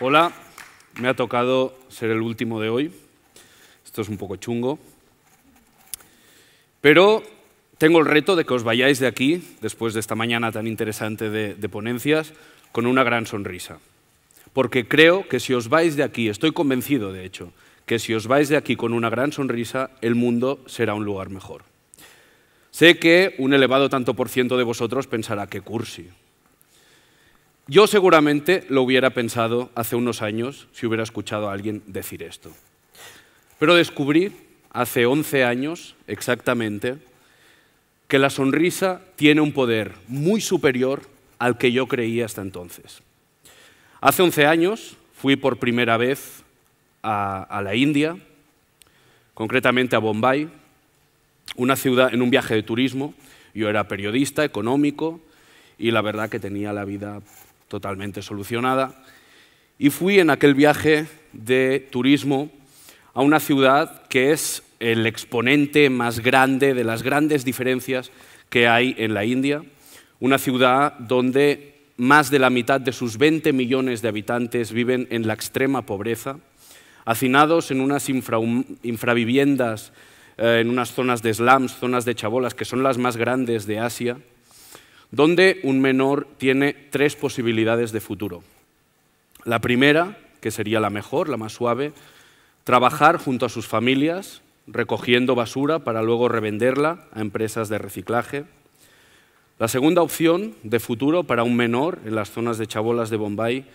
Hola, me ha tocado ser el último de hoy. Esto es un poco chungo. Pero tengo el reto de que os vayáis de aquí, después de esta mañana tan interesante de, ponencias, con una gran sonrisa. Porque creo que si os vais de aquí, estoy convencido de hecho, que si os vais de aquí con una gran sonrisa, el mundo será un lugar mejor. Sé que un elevado tanto por ciento de vosotros pensará que cursi. Yo seguramente lo hubiera pensado hace unos años si hubiera escuchado a alguien decir esto. Pero descubrí hace 11 años exactamente que la sonrisa tiene un poder muy superior al que yo creía hasta entonces. Hace 11 años fui por primera vez a, a la India, concretamente a Bombay, una ciudad en un viaje de turismo. Yo era periodista, económico, y la verdad que tenía la vida totalmente solucionada. Y fui en aquel viaje de turismo a una ciudad que es el exponente más grande de las grandes diferencias que hay en la India, una ciudad donde más de la mitad de sus 20 millones de habitantes viven en la extrema pobreza, hacinados en unas infraviviendas, eh, en unas zonas de slums, zonas de chabolas, que son las más grandes de Asia, donde un menor tiene tres posibilidades de futuro. La primera, que sería la mejor, la más suave, trabajar junto a sus familias recogiendo basura para luego revenderla a empresas de reciclaje. La segunda opción de futuro para un menor en las zonas de chabolas de Bombay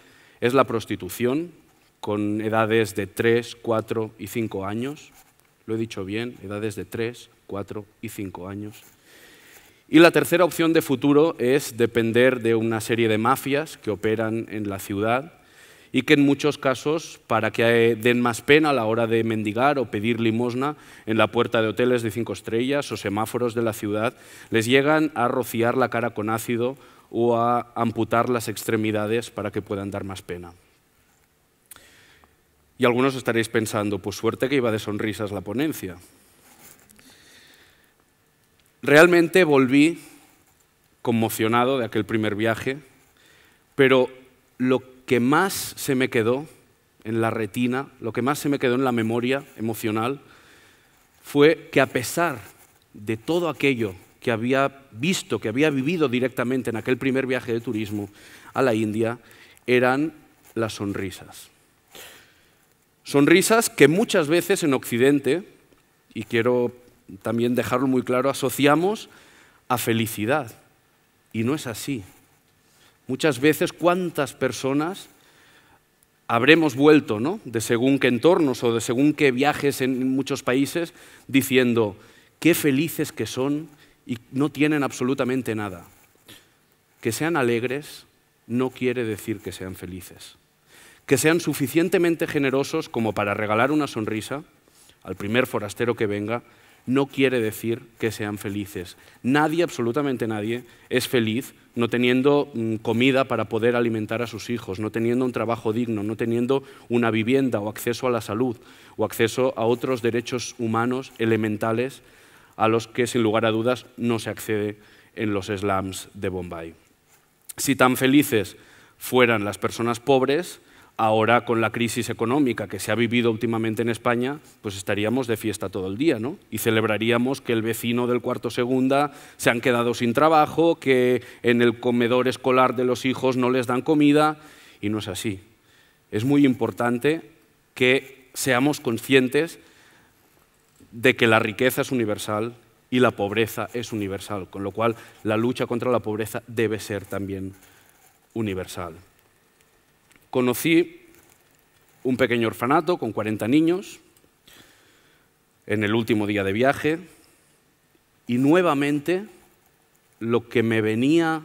es la prostitución, con edades de 3, 4 y 5 años. Lo he dicho bien, edades de 3, 4 y 5 años. Y la tercera opción de futuro es depender de una serie de mafias que operan en la ciudad y que en muchos casos, para que eh, den más pena a la hora de mendigar o pedir limosna en la puerta de hoteles de cinco estrellas o semáforos de la ciudad, les llegan a rociar la cara con ácido o a amputar las extremidades para que puedan dar más pena. Y algunos estaréis pensando, pues suerte que iba de sonrisas la ponencia. Realmente volví conmocionado de aquel primer viaje, pero lo que que más se me quedó en la retina, lo que más se me quedó en la memoria emocional, fue que a pesar de todo aquello que había visto, que había vivido directamente en aquel primer viaje de turismo a la India, eran las sonrisas. Sonrisas que muchas veces en Occidente, y quiero también dejarlo muy claro, asociamos a felicidad. Y no es así. Muchas veces, ¿cuántas personas habremos vuelto ¿no? de según qué entornos o de según qué viajes en muchos países diciendo qué felices que son y no tienen absolutamente nada? Que sean alegres no quiere decir que sean felices. Que sean suficientemente generosos como para regalar una sonrisa al primer forastero que venga no quiere decir que sean felices. Nadie, absolutamente nadie, es feliz no teniendo mm, comida para poder alimentar a sus hijos, no teniendo un trabajo digno, no teniendo una vivienda o acceso a la salud o acceso a otros derechos humanos elementales a los que sin lugar a dudas no se accede en los slums de Bombay. Si tan felices fueran las personas pobres, ahora con la crisis económica que se ha vivido últimamente en España, pues estaríamos de fiesta todo el día, ¿no? Y celebraríamos que el vecino del cuarto segunda se han quedado sin trabajo, que en el comedor escolar de los hijos no les dan comida, y no es así. Es muy importante que seamos conscientes de que la riqueza es universal y la pobreza es universal, con lo cual la lucha contra la pobreza debe ser también universal conocí un pequeño orfanato con 40 niños en el último día de viaje y nuevamente lo que me venía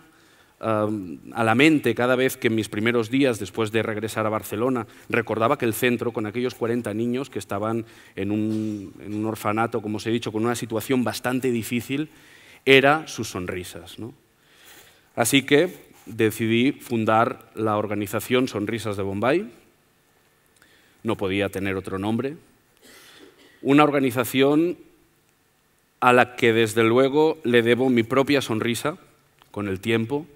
um, a la mente cada vez que en mis primeros días, después de regresar a Barcelona, recordaba que el centro, con aquellos 40 niños que estaban en un, orfanato, como os he dicho, con una situación bastante difícil, era sus sonrisas. Así que decidí fundar la organización Sonrisas de Bombay. No podía tener otro nombre. Una organización a la que desde luego le debo mi propia sonrisa con el tiempo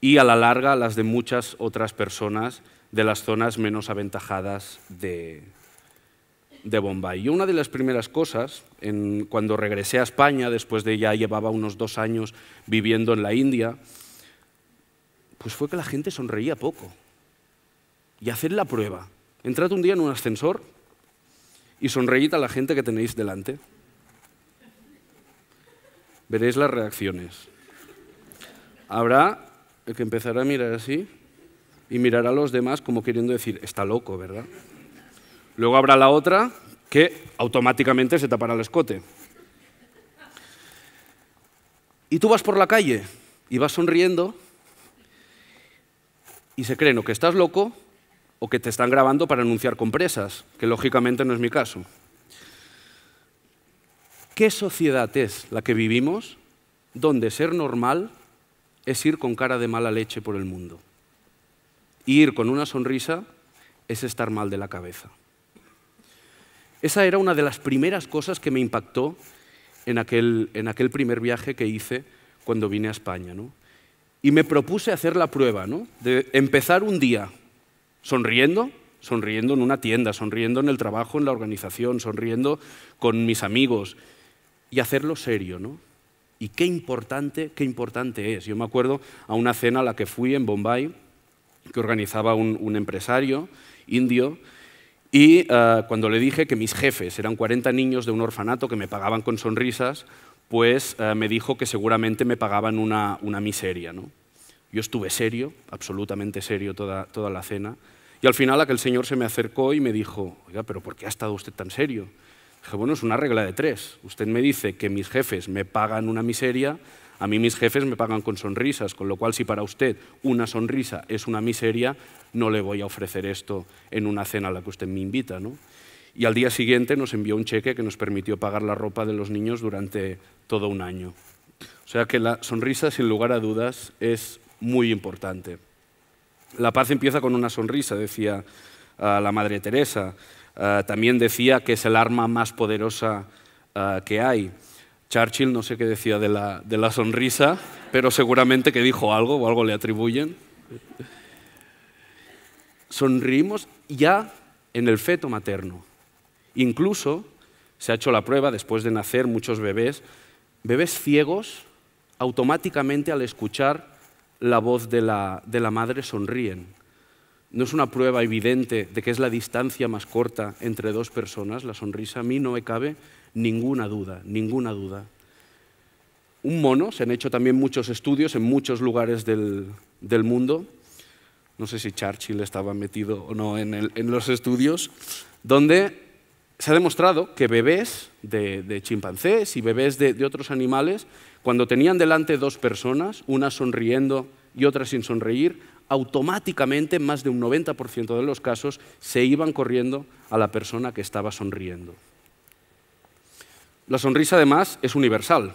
y a la larga las de muchas otras personas de las zonas menos aventajadas de, Bombay. Y una de las primeras cosas, cuando regresé a España, después de ya llevaba unos dos años viviendo en la India, pues fue que la gente sonreía poco. Y haced la prueba. Entrad un día en un ascensor y sonreíd a la gente que tenéis delante. Veréis las reacciones. Habrá el que empezará a mirar así y mirará a los demás como queriendo decir, está loco, ¿verdad? Luego habrá la otra que automáticamente se tapará el escote. Y tú vas por la calle y vas sonriendo y se creen o que estás loco o que te están grabando para anunciar compresas, que lógicamente no es mi caso. ¿Qué sociedad es la que vivimos donde ser normal es ir con cara de mala leche por el mundo? ir con una sonrisa es estar mal de la cabeza. Esa era una de las primeras cosas que me impactó en aquel, en aquel primer viaje que hice cuando vine a España. ¿no? y me propuse hacer la prueba, De empezar un día sonriendo, sonriendo en una tienda, sonriendo en el trabajo, en la organización, sonriendo con mis amigos y hacerlo serio, ¿no? Y qué importante, qué importante es. Yo me acuerdo a una cena a la que fui en Bombay, que organizaba un, empresario indio, y ah, cuando le dije que mis jefes eran 40 niños de un orfanato que me pagaban con sonrisas, pues me dijo que seguramente me pagaban una, una miseria. Yo estuve serio, absolutamente serio toda, toda la cena, y al final aquel señor se me acercó y me dijo, oiga, pero ¿por qué ha estado usted tan serio? Dije, bueno, es una regla de tres. Usted me dice que mis jefes me pagan una miseria, a mí mis jefes me pagan con sonrisas, con lo cual si para usted una sonrisa es una miseria, no le voy a ofrecer esto en una cena a la que usted me invita. ¿no? Y al día siguiente nos envió un cheque que nos permitió pagar la ropa de los niños durante todo un año. O sea que la sonrisa, sin lugar a dudas, es muy importante. La paz empieza con una sonrisa, decía ah, la Madre Teresa. Ah, también decía que es el arma más poderosa ah, que hay. Churchill no sé qué decía de la, de la sonrisa, pero seguramente que dijo algo o algo le atribuyen. Sonrimos ya en el feto materno. Incluso se ha hecho la prueba, después de nacer muchos bebés bebés ciegos automáticamente al escuchar la voz de la, madre sonríen. No es una prueba evidente de que es la distancia más corta entre dos personas, la sonrisa, a mí no me cabe ninguna duda, ninguna duda. Un mono, se han hecho también muchos estudios en muchos lugares del, mundo, no sé si Churchill estaba metido o no en, en los estudios, donde se ha demostrado que bebés de, chimpancés y bebés de, de, otros animales, cuando tenían delante dos personas, una sonriendo y otra sin sonreír, automáticamente, más de un 90% de los casos, se iban corriendo a la persona que estaba sonriendo. La sonrisa, además, es universal,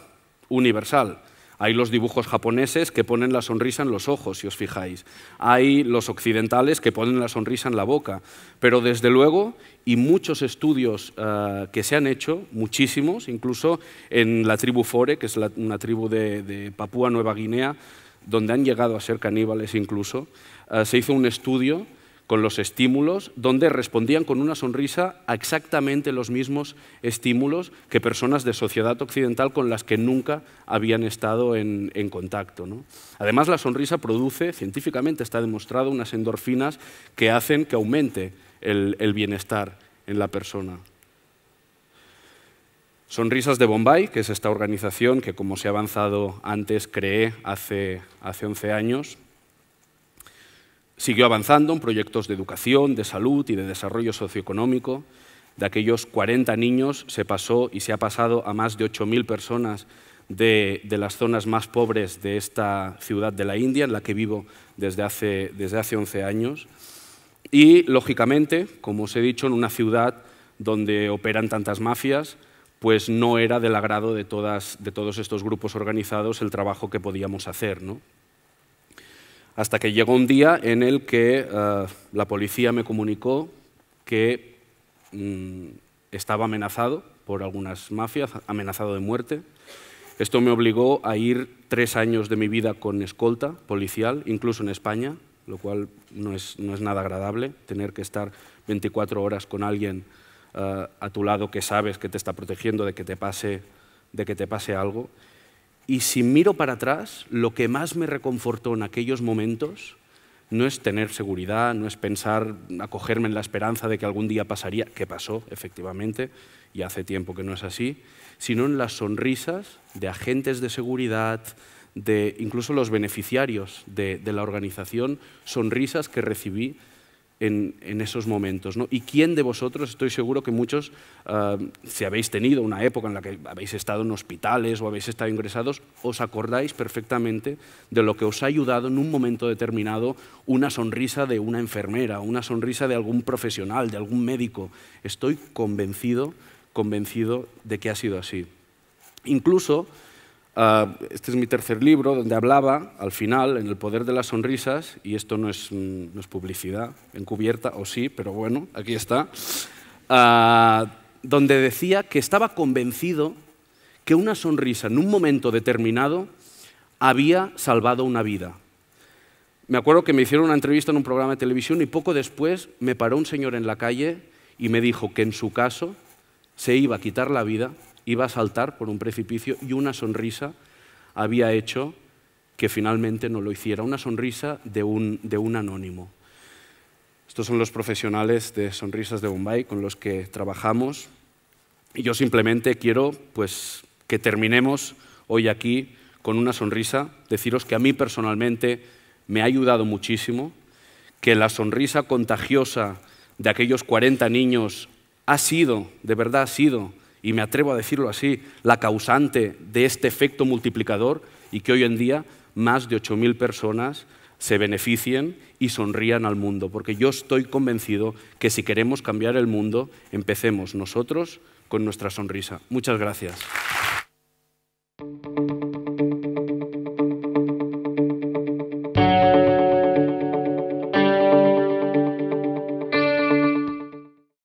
universal. Hay los dibujos japoneses que ponen la sonrisa en los ojos, si os fijáis. Hay los occidentales que ponen la sonrisa en la boca. Pero desde luego, y muchos estudios eh, que se han hecho, muchísimos, incluso en la tribu Fore, que es una tribu de, Papúa Nueva Guinea, donde han llegado a ser caníbales incluso, eh, se hizo un estudio con los estímulos, donde respondían con una sonrisa a exactamente los mismos estímulos que personas de sociedad occidental con las que nunca habían estado en, contacto. Además, la sonrisa produce, científicamente está demostrado, unas endorfinas que hacen que aumente el, bienestar en la persona. Sonrisas de Bombay, que es esta organización que, como se ha avanzado antes, creé hace, hace 11 años, Siguió avanzando en proyectos de educación, de salud y de desarrollo socioeconómico. De aquellos 40 niños se pasó y se ha pasado a más de 8.000 personas de, las zonas más pobres de esta ciudad de la India, en la que vivo desde hace, desde hace 11 años. Y, lógicamente, como os he dicho, en una ciudad donde operan tantas mafias, pues no era del agrado de, de todos estos grupos organizados el trabajo que podíamos hacer. ¿no? hasta que llegó un día en el que eh, la policía me comunicó que mm, estaba amenazado por algunas mafias, amenazado de muerte. Esto me obligó a ir tres años de mi vida con escolta policial, incluso en España, lo cual no es, nada agradable, tener que estar 24 horas con alguien eh, a tu lado que sabes que te está protegiendo de de que te pase algo. Y si miro para atrás, lo que más me reconfortó en aquellos momentos no es tener seguridad, no es pensar, acogerme en la esperanza de que algún día pasaría, que pasó efectivamente, y hace tiempo que no es así, sino en las sonrisas de agentes de seguridad, de incluso los beneficiarios de, la organización, sonrisas que recibí en, esos momentos. ¿Y quién de vosotros, estoy seguro que muchos, ah, si habéis tenido una época en la que habéis estado en hospitales o habéis estado ingresados, os acordáis perfectamente de lo que os ha ayudado en un momento determinado una sonrisa de una enfermera, una sonrisa de algún profesional, de algún médico? Estoy convencido, convencido de que ha sido así. Incluso Ah, este es mi tercer libro, donde hablaba, al final, en el poder de las sonrisas, y esto no es, mm, publicidad encubierta, o sí, pero bueno, aquí está, ah, donde decía que estaba convencido que una sonrisa en un momento determinado había salvado una vida. Me acuerdo que me hicieron una entrevista en un programa de televisión y poco después me paró un señor en la calle y me dijo que en su caso se iba a quitar la vida iba a saltar por un precipicio y una sonrisa había hecho que finalmente no lo hiciera, una sonrisa de un, anónimo. Estos son los profesionales de Sonrisas de Bombay con los que trabajamos y yo simplemente quiero pues, que terminemos hoy aquí con una sonrisa, deciros que a mí personalmente me ha ayudado muchísimo, que la sonrisa contagiosa de aquellos 40 niños ha sido, de verdad ha sido, y me atrevo a decirlo así, la causante de este efecto multiplicador y que hoy en día más de 8.000 personas se beneficien y sonrían al mundo, porque yo estoy convencido que si queremos cambiar el mundo, empecemos nosotros con nuestra sonrisa. Muchas gracias.